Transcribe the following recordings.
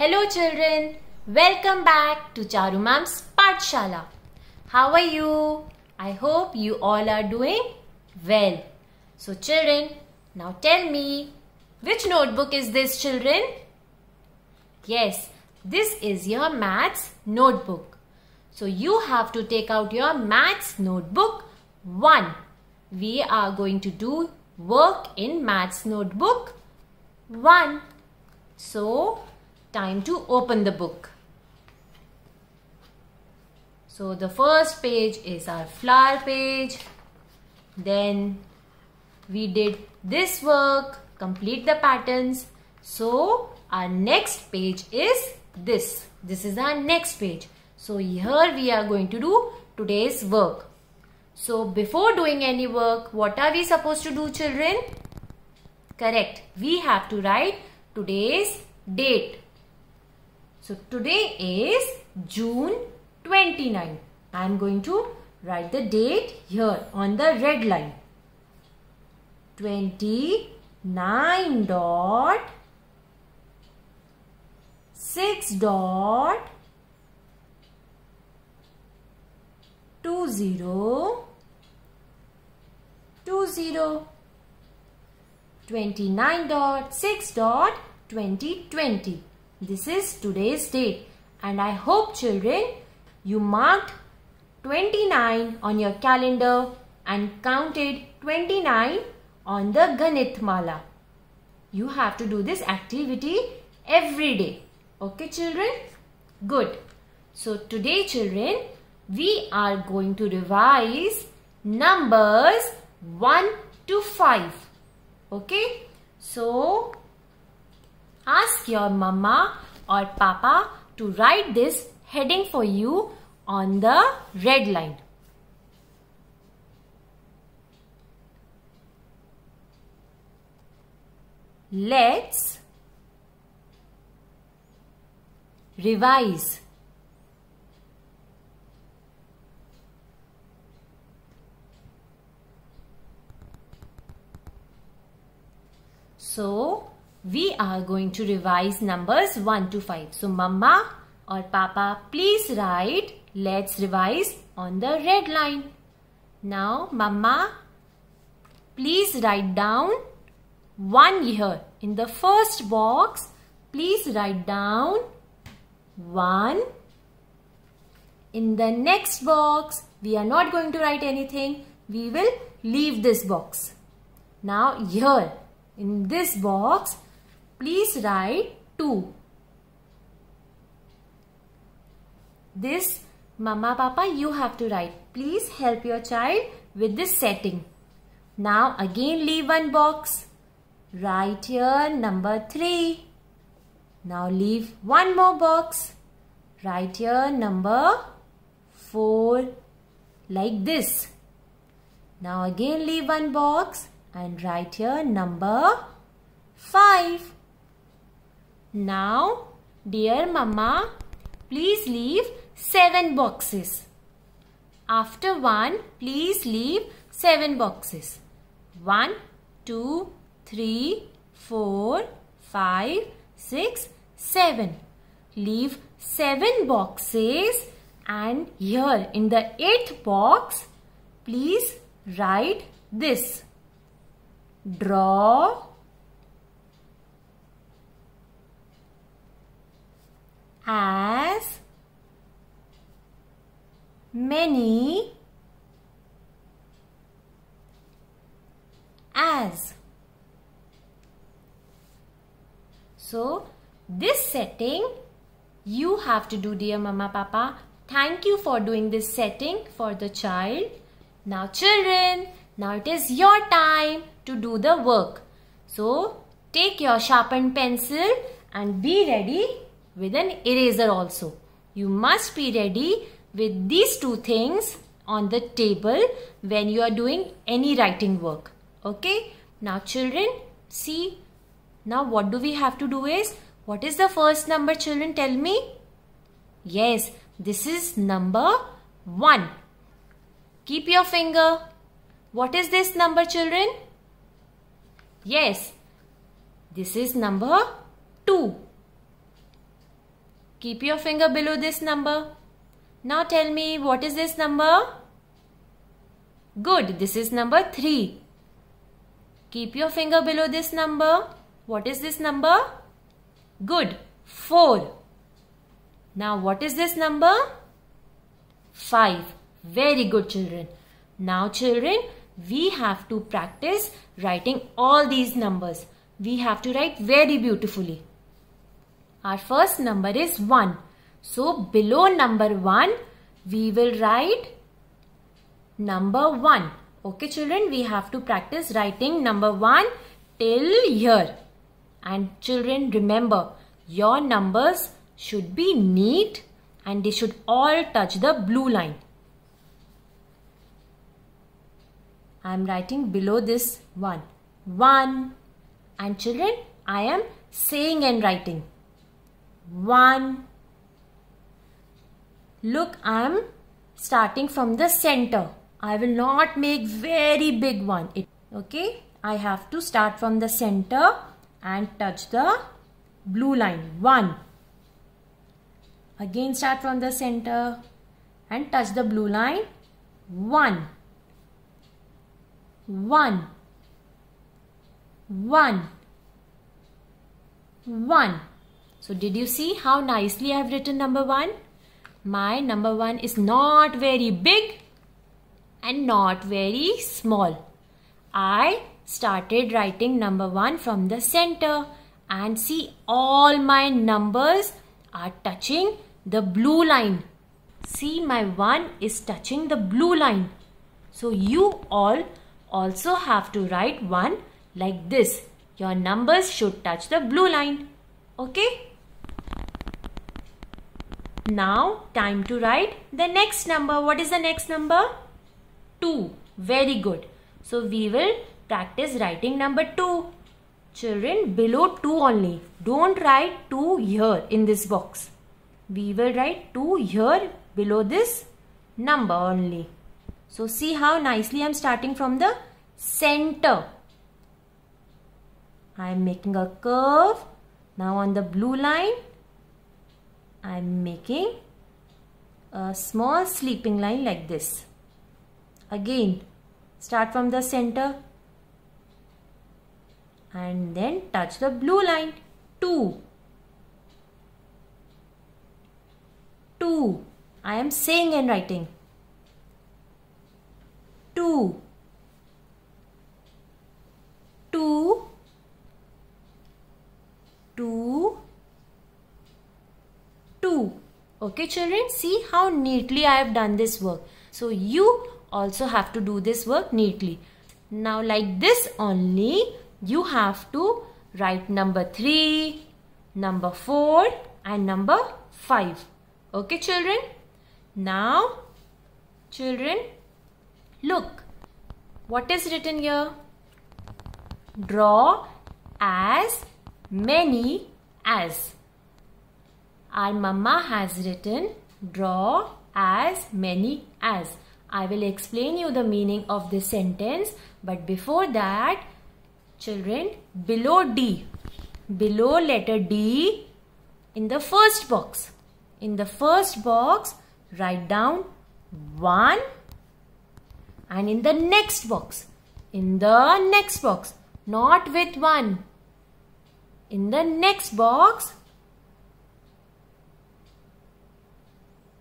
Hello children, welcome back to Charu Ma'am's Shala. How are you? I hope you all are doing well. So children, now tell me, which notebook is this children? Yes, this is your maths notebook. So you have to take out your maths notebook 1. We are going to do work in maths notebook 1. So time to open the book. So the first page is our flower page. Then we did this work, complete the patterns. So our next page is this. This is our next page. So here we are going to do today's work. So before doing any work, what are we supposed to do children? Correct. We have to write today's date. So today is June 29. I am going to write the date here on the red line. 29 dot 6 dot 20 20 29 dot 6 dot 2020 this is today's date and I hope children you marked 29 on your calendar and counted 29 on the Ganit Mala. You have to do this activity every day. Okay children? Good. So today children, we are going to revise numbers 1 to 5. Okay? So Ask your mama or papa to write this heading for you on the red line. Let's revise. So, we are going to revise numbers 1 to 5. So, Mama or Papa, please write. Let's revise on the red line. Now, Mama, please write down 1 here. In the first box, please write down 1. In the next box, we are not going to write anything. We will leave this box. Now, here, in this box, Please write 2. This Mama, Papa, you have to write. Please help your child with this setting. Now again leave one box. Write here number 3. Now leave one more box. Write here number 4 like this. Now again leave one box and write here number 5. Now, dear mama, please leave 7 boxes. After 1, please leave 7 boxes. 1, 2, 3, 4, 5, 6, 7. Leave 7 boxes and here in the 8th box, please write this. Draw as many as. So, this setting you have to do dear mama papa. Thank you for doing this setting for the child. Now children, now it is your time to do the work. So, take your sharpened pencil and be ready with an eraser also. You must be ready with these two things on the table when you are doing any writing work. Okay. Now children, see. Now what do we have to do is, what is the first number children tell me? Yes, this is number 1. Keep your finger. What is this number children? Yes, this is number 2. Keep your finger below this number. Now tell me what is this number? Good, this is number 3. Keep your finger below this number. What is this number? Good, 4. Now what is this number? 5. Very good children. Now children, we have to practice writing all these numbers. We have to write very beautifully. Our first number is 1. So below number 1, we will write number 1. Okay children, we have to practice writing number 1 till here. And children remember, your numbers should be neat and they should all touch the blue line. I am writing below this 1. 1. And children, I am saying and writing. 1. Look, I am starting from the center. I will not make very big one. It, okay, I have to start from the center and touch the blue line. 1. Again start from the center and touch the blue line. 1. 1. 1. 1. So did you see how nicely I have written number 1? My number 1 is not very big and not very small. I started writing number 1 from the center and see all my numbers are touching the blue line. See my 1 is touching the blue line. So you all also have to write 1 like this. Your numbers should touch the blue line. Okay? Now time to write the next number. What is the next number? 2. Very good. So we will practice writing number 2. Children below 2 only. Don't write 2 here in this box. We will write 2 here below this number only. So see how nicely I am starting from the center. I am making a curve. Now on the blue line I'm making a small sleeping line like this. Again, start from the center and then touch the blue line. 2. 2. I am saying and writing. 2. 2. 2. Okay children, see how neatly I have done this work. So you also have to do this work neatly. Now like this only, you have to write number 3, number 4 and number 5. Okay children? Now children, look. What is written here? Draw as many as. Our mama has written draw as many as. I will explain you the meaning of this sentence but before that children below D below letter D in the first box in the first box write down 1 and in the next box in the next box not with 1 in the next box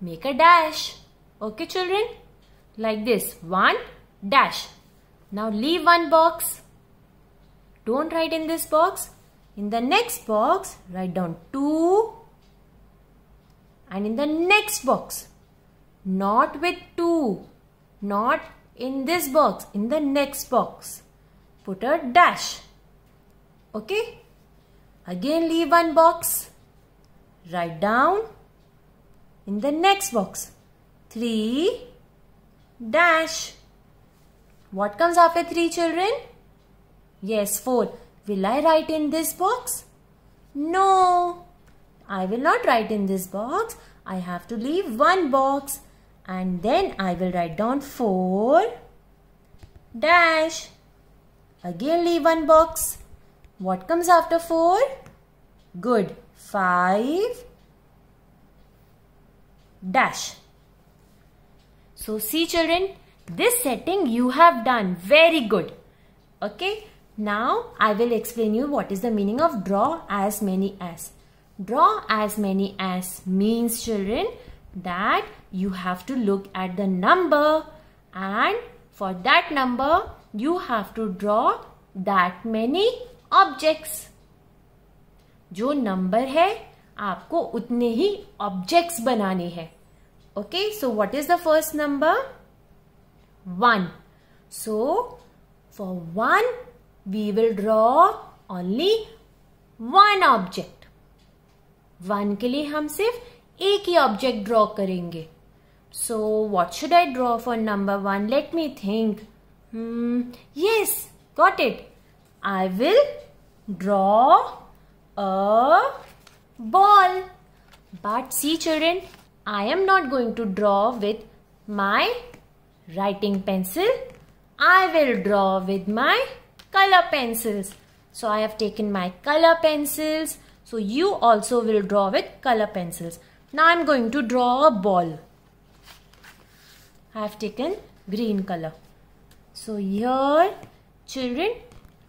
make a dash. Okay children? Like this. One dash. Now leave one box. Don't write in this box. In the next box, write down 2 and in the next box. Not with 2. Not in this box. In the next box. Put a dash. Okay? Again leave one box. Write down in the next box. 3 dash. What comes after 3 children? Yes, 4. Will I write in this box? No. I will not write in this box. I have to leave one box. And then I will write down 4 dash. Again leave one box. What comes after 4? Good. 5 dash. So see children, this setting you have done very good. Okay, now I will explain you what is the meaning of draw as many as. Draw as many as means children that you have to look at the number and for that number you have to draw that many objects. जो number है आपको उतने ही objects बनाने हैं Okay, so what is the first number? 1. So, for 1, we will draw only one object. 1 ke liye hum sif ek hi object draw karenge. So, what should I draw for number 1? Let me think. Hmm, yes, got it. I will draw a ball. But see children, I am not going to draw with my writing pencil. I will draw with my color pencils. So I have taken my color pencils. So you also will draw with color pencils. Now I'm going to draw a ball. I have taken green color. So here children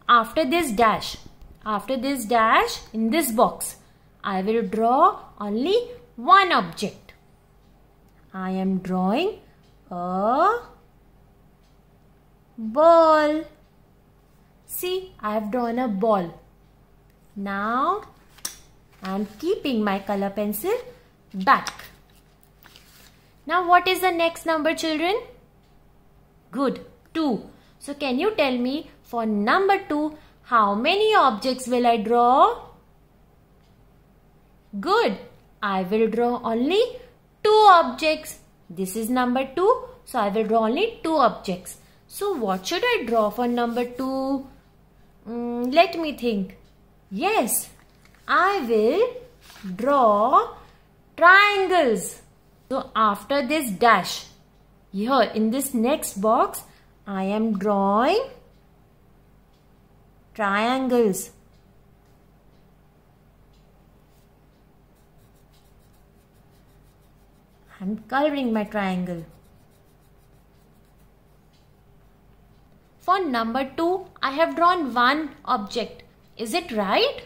after this dash after this dash in this box I will draw only one object. I am drawing a ball. See, I have drawn a ball. Now, I am keeping my color pencil back. Now, what is the next number, children? Good, 2. So, can you tell me for number 2, how many objects will I draw? Good, I will draw only two objects. This is number 2. So I will draw only two objects. So what should I draw for number 2? Mm, let me think. Yes, I will draw triangles. So after this dash, here in this next box, I am drawing triangles. I'm my triangle. For number 2, I have drawn one object. Is it right?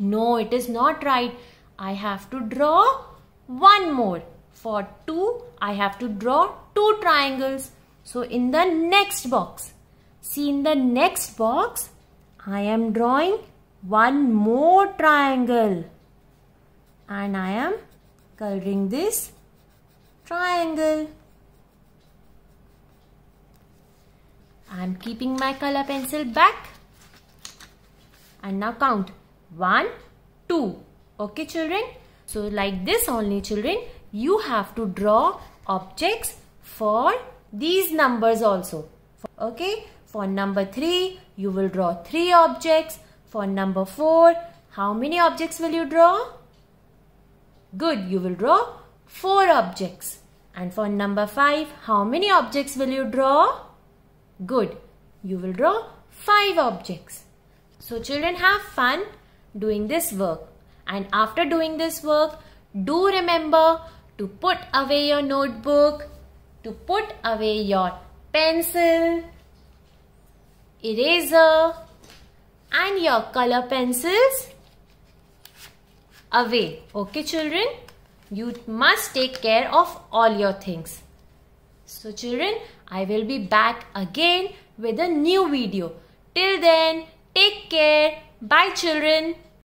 No, it is not right. I have to draw one more. For 2, I have to draw two triangles. So in the next box, see in the next box, I am drawing one more triangle and I am coloring this triangle. I'm keeping my color pencil back and now count 1, 2. Okay children? So like this only children, you have to draw objects for these numbers also. Okay? For number 3, you will draw 3 objects. For number 4, how many objects will you draw? Good, you will draw 4 objects. And for number 5, how many objects will you draw? Good. You will draw 5 objects. So children have fun doing this work. And after doing this work, do remember to put away your notebook, to put away your pencil, eraser and your color pencils away. Okay children? You must take care of all your things. So children, I will be back again with a new video. Till then, take care. Bye children.